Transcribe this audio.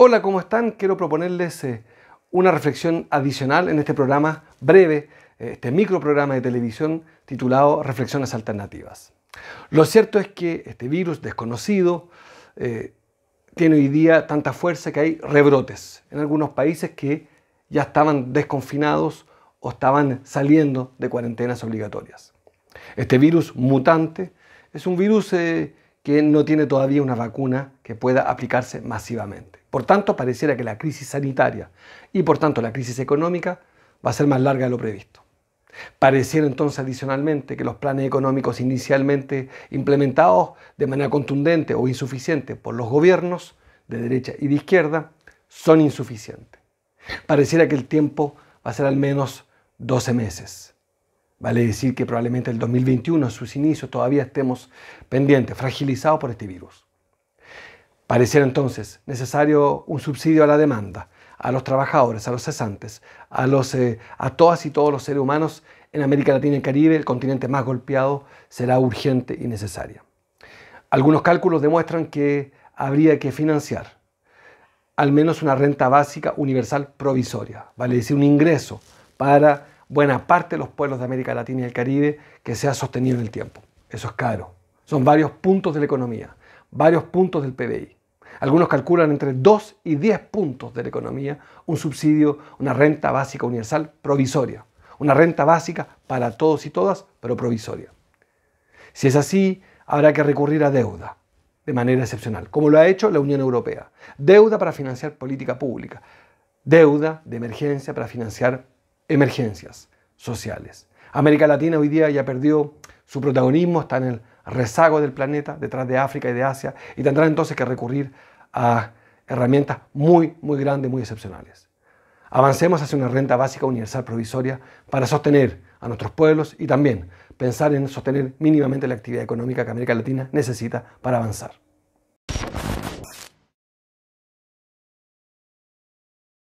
Hola, ¿cómo están? Quiero proponerles eh, una reflexión adicional en este programa breve, eh, este microprograma de televisión titulado Reflexiones Alternativas. Lo cierto es que este virus desconocido eh, tiene hoy día tanta fuerza que hay rebrotes en algunos países que ya estaban desconfinados o estaban saliendo de cuarentenas obligatorias. Este virus mutante es un virus que no tiene todavía una vacuna que pueda aplicarse masivamente. Por tanto, pareciera que la crisis sanitaria y por tanto la crisis económica va a ser más larga de lo previsto. Pareciera entonces adicionalmente que los planes económicos inicialmente implementados de manera contundente o insuficiente por los gobiernos de derecha y de izquierda son insuficientes. Pareciera que el tiempo va a ser al menos 12 meses. Vale decir que probablemente el 2021, a sus inicios, todavía estemos pendientes, fragilizados por este virus. Pareciera entonces necesario un subsidio a la demanda, a los trabajadores, a los cesantes, a, los, eh, a todas y todos los seres humanos en América Latina y Caribe, el continente más golpeado, será urgente y necesaria. Algunos cálculos demuestran que habría que financiar al menos una renta básica universal provisoria, vale decir, un ingreso para buena parte de los pueblos de América Latina y el Caribe que ha sostenido en el tiempo. Eso es caro. Son varios puntos de la economía, varios puntos del PBI. Algunos calculan entre 2 y 10 puntos de la economía un subsidio, una renta básica universal provisoria. Una renta básica para todos y todas, pero provisoria. Si es así, habrá que recurrir a deuda de manera excepcional, como lo ha hecho la Unión Europea. Deuda para financiar política pública, deuda de emergencia para financiar emergencias sociales. América Latina hoy día ya perdió su protagonismo, está en el rezago del planeta, detrás de África y de Asia, y tendrá entonces que recurrir a herramientas muy, muy grandes, muy excepcionales. Avancemos hacia una renta básica universal provisoria para sostener a nuestros pueblos y también pensar en sostener mínimamente la actividad económica que América Latina necesita para avanzar.